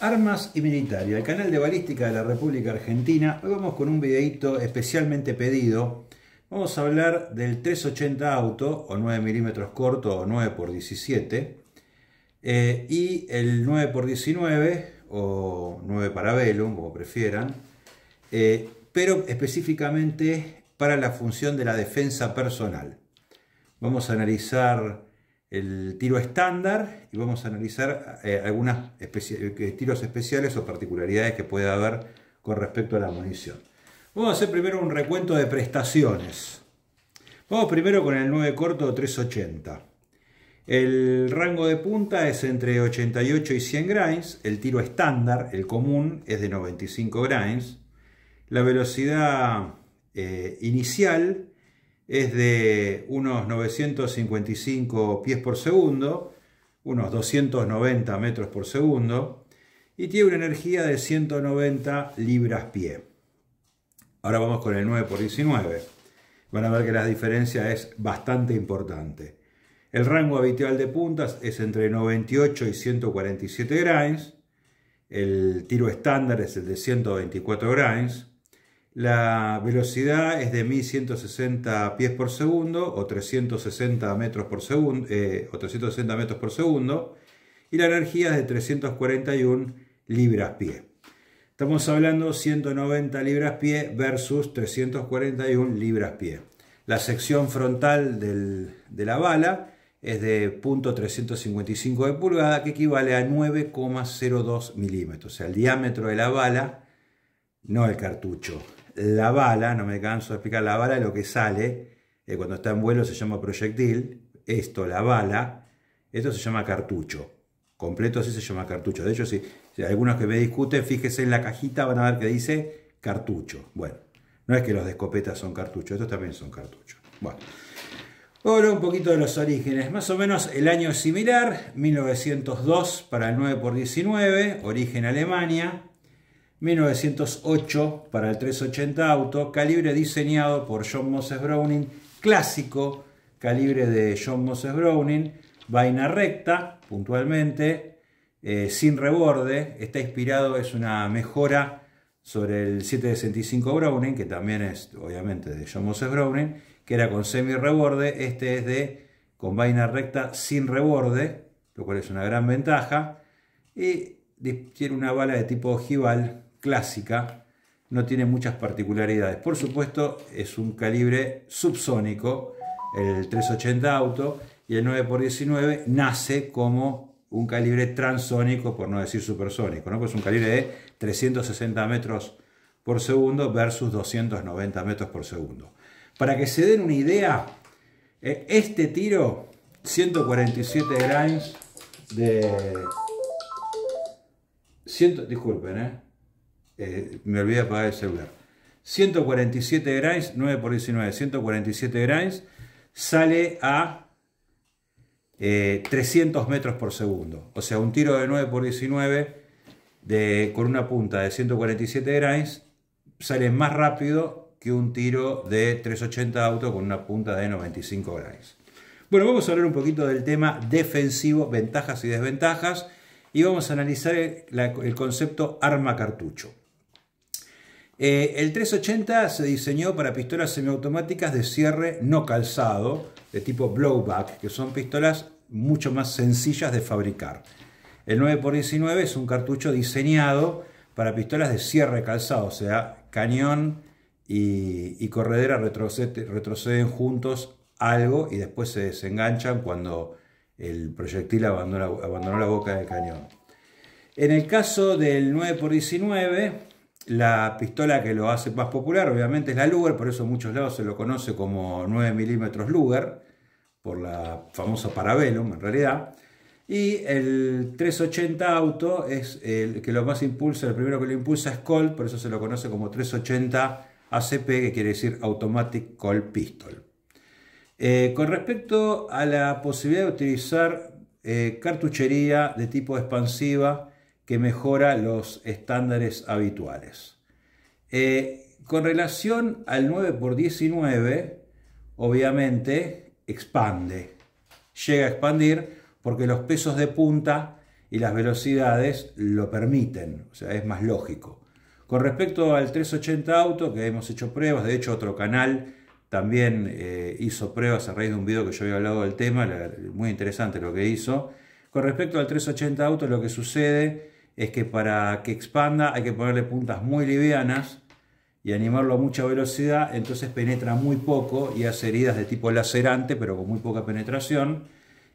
Armas y Militaria, el canal de balística de la República Argentina. Hoy vamos con un videito especialmente pedido. Vamos a hablar del 380 auto, o 9 milímetros corto, o 9x17, eh, y el 9x19, o 9 parabellum, como prefieran, eh, pero específicamente para la función de la defensa personal. Vamos a analizar el tiro estándar y vamos a analizar eh, algunos eh, tiros especiales o particularidades que puede haber con respecto a la munición. Vamos a hacer primero un recuento de prestaciones. Vamos primero con el 9 corto 380. El rango de punta es entre 88 y 100 grains, el tiro estándar, el común, es de 95 grains. La velocidad eh, inicial es de unos 955 pies por segundo, unos 290 metros por segundo, y tiene una energía de 190 libras pie. Ahora vamos con el 9 por 19. Van a ver que la diferencia es bastante importante. El rango habitual de puntas es entre 98 y 147 grains. El tiro estándar es el de 124 grains. La velocidad es de 1160 pies por segundo o 360 eh, metros por segundo, y la energía es de 341 libras pie. Estamos hablando 190 libras pie versus 341 libras pie. La sección frontal de la bala es de .355 de pulgada, que equivale a 9,02 milímetros. O sea, el diámetro de la bala, no el cartucho la bala, no me canso de explicar, la bala lo que sale, eh, cuando está en vuelo se llama proyectil, esto, la bala, esto se llama cartucho, completo así se llama cartucho. De hecho, si, algunos que me discuten, fíjese en la cajita, van a ver que dice cartucho. Bueno, no es que los de escopeta son cartuchos, estos también son cartuchos. Bueno. Ahora un poquito de los orígenes. Más o menos el año similar, 1902 para el 9x19, origen Alemania. 1908 para el 380 Auto, calibre diseñado por John Moses Browning, clásico calibre de John Moses Browning, vaina recta puntualmente, eh, sin reborde, está inspirado, es una mejora sobre el 765 Browning, que también es obviamente de John Moses Browning, que era con semi reborde, este es de con vaina recta sin reborde, lo cual es una gran ventaja, y tiene una bala de tipo ojival clásica, no tiene muchas particularidades. Por supuesto, es un calibre subsónico, el 380 auto, y el 9x19 nace como un calibre transónico, por no decir supersónico, ¿no? pues un calibre de 360 metros por segundo versus 290 metros por segundo. Para que se den una idea, eh, este tiro, 147 grains de... 100, disculpen, ¿eh? Eh, me olvidé de apagar el celular. 147 grains, 9 x 19, 147 grains, sale a 300 eh, metros por segundo. O sea, un tiro de 9 x 19 de, con una punta de 147 grains sale más rápido que un tiro de 380 auto con una punta de 95 grains. Bueno, vamos a hablar un poquito del tema defensivo, ventajas y desventajas, y vamos a analizar el concepto arma cartucho. Eh, el 380 se diseñó para pistolas semiautomáticas de cierre no calzado, de tipo blowback, que son pistolas mucho más sencillas de fabricar. El 9x19 es un cartucho diseñado para pistolas de cierre calzado, o sea, cañón y, corredera retroceden, juntos algo y después se desenganchan cuando el proyectil abandona abandonó la boca del cañón. En el caso del 9x19, la pistola que lo hace más popular, obviamente, es la Luger, por eso en muchos lados se lo conoce como 9 mm Luger, por la famosa Parabellum en realidad. Y el 380 auto es el que lo más impulsa, el primero que lo impulsa es Colt, por eso se lo conoce como 380 ACP, que quiere decir Automatic Colt Pistol. Eh, con respecto a la posibilidad de utilizar eh, cartuchería de tipo expansiva, que mejora los estándares habituales. Eh, con relación al 9x19, obviamente expande, llega a expandir porque los pesos de punta y las velocidades lo permiten, o sea, es más lógico. Con respecto al 380 Auto, que hemos hecho pruebas, de hecho otro canal también eh, hizo pruebas a raíz de un video que yo había hablado del tema, muy interesante lo que hizo. Con respecto al 380 Auto, lo que sucede es que para que expanda hay que ponerle puntas muy livianas y animarlo a mucha velocidad, entonces penetra muy poco y hace heridas de tipo lacerante, pero con muy poca penetración.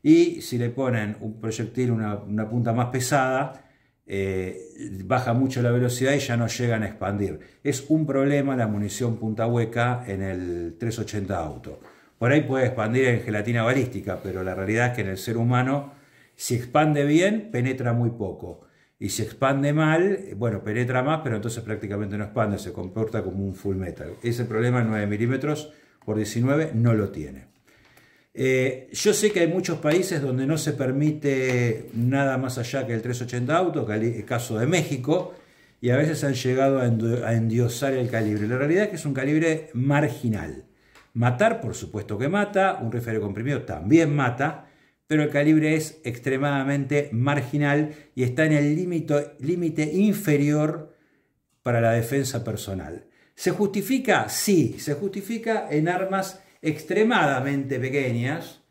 Y si le ponen un proyectil, una, punta más pesada, eh, baja mucho la velocidad y ya no llegan a expandir. Es un problema la munición punta hueca en el 380 auto. Por ahí puede expandir en gelatina balística, pero la realidad es que en el ser humano, si expande bien, penetra muy poco y si expande mal, eh, bueno, penetra más, pero entonces prácticamente no expande, se comporta como un full metal. Ese problema 9 milímetros por 19 no lo tiene. Eh, yo sé que hay muchos países donde no se permite nada más allá que el 380 auto, el caso de México, y a veces han llegado a endiosar el calibre. La realidad es que es un calibre marginal. Matar, por supuesto que mata, un rifle comprimido también mata, pero el calibre es extremadamente marginal y está en el límite inferior para la defensa personal. ¿Se justifica? Sí, se justifica en armas extremadamente pequeñas.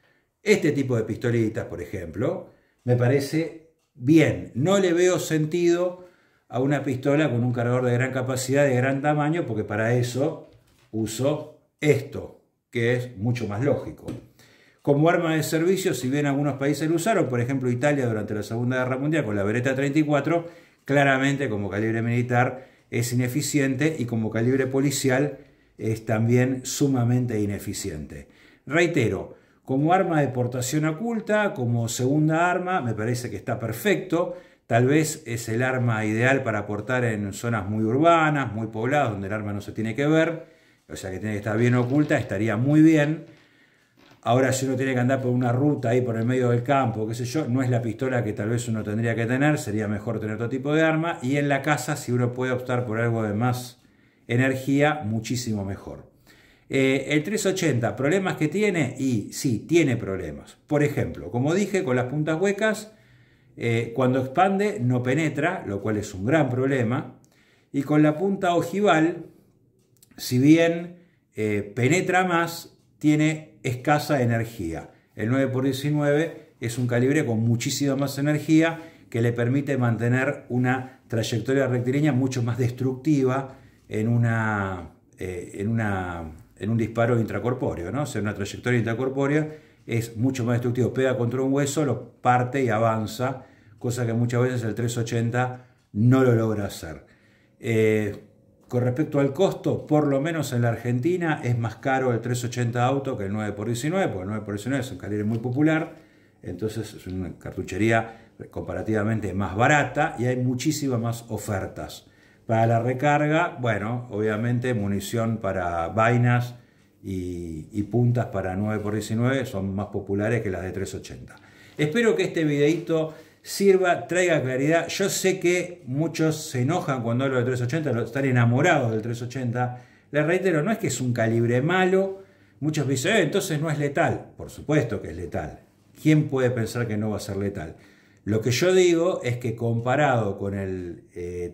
Este tipo de pistolitas, por ejemplo, me parece bien. No le veo sentido a una pistola con un cargador de gran capacidad, de gran tamaño, porque para eso uso esto, que es mucho más lógico como arma de servicio, si bien algunos países lo usaron, por ejemplo Italia durante la Segunda Guerra Mundial con la Beretta 34, claramente como calibre militar es ineficiente y como calibre policial es también sumamente ineficiente. Reitero, como arma de portación oculta, como segunda arma, me parece que está perfecto. Tal vez es el arma ideal para portar en zonas muy urbanas, muy pobladas, donde el arma no se tiene que ver, o sea que tiene que estar bien oculta, estaría muy bien Ahora si uno tiene que andar por una ruta ahí por el medio del campo, qué sé yo, no es la pistola que tal vez uno tendría que tener, sería mejor tener otro tipo de arma. Y en la casa, si uno puede optar por algo de más energía, muchísimo mejor. Eh, el 380, ¿problemas que tiene? Y sí, tiene problemas. Por ejemplo, como dije, con las puntas huecas, eh, cuando expande no penetra, lo cual es un gran problema. Y con la punta ojival, si bien eh, penetra más, tiene escasa energía. El 9x19 es un calibre con muchísima más energía que le permite mantener una trayectoria rectilínea mucho más destructiva en, una, eh, en, una, en un disparo intracorpóreo. ¿no? O sea, una trayectoria intracorpórea es mucho más destructiva, Pega contra un hueso, lo parte y avanza, cosa que muchas veces el 380 no lo logra hacer. Eh, con respecto al costo, por lo menos en la Argentina es más caro el 380 auto que el 9x19, porque el 9x19 es un calibre muy popular, entonces es una cartuchería comparativamente más barata y hay muchísimas más ofertas. Para la recarga, bueno, obviamente munición para vainas y, puntas para 9x19 son más populares que las de 380. Espero que este videito sirva, traiga claridad. Yo sé que muchos se enojan cuando hablo del 380, están enamorados del 380. Les reitero, no es que es un calibre malo. Muchos dicen, eh, entonces no es letal. Por supuesto que es letal. ¿Quién puede pensar que no va a ser letal? Lo que yo digo es que comparado con el,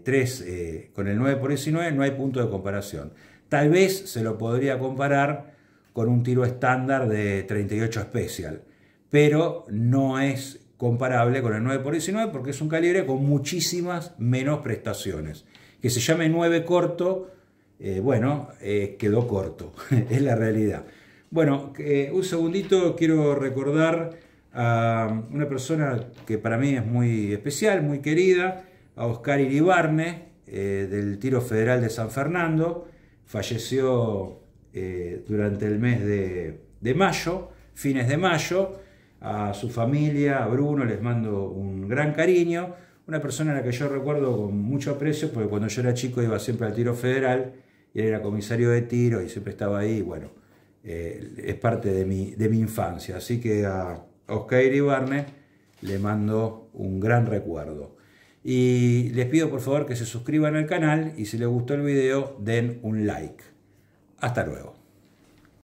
3, eh, eh, con el 9x19 no hay punto de comparación. Tal vez se lo podría comparar con un tiro estándar de 38 especial, pero no es comparable con el 9x19 porque es un calibre con muchísimas menos prestaciones. Que se llame 9 corto, eh, bueno, eh, quedó corto, es la realidad. Bueno, eh, un segundito quiero recordar a una persona que para mí es muy especial, muy querida, a Oscar Iribarne, del Tiro Federal de San Fernando, falleció durante el mes de mayo, fines de mayo, a su familia, a Bruno, les mando un gran cariño. Una persona a la que yo recuerdo con mucho aprecio, porque cuando yo era chico iba siempre al tiro federal, y él era comisario de tiro y siempre estaba ahí, bueno, eh, es parte de mi, de mi infancia. Así que a Oscar Ibarne le mando un gran recuerdo. Y les pido por favor que se suscriban al canal y si les gustó el video den un like. Hasta luego.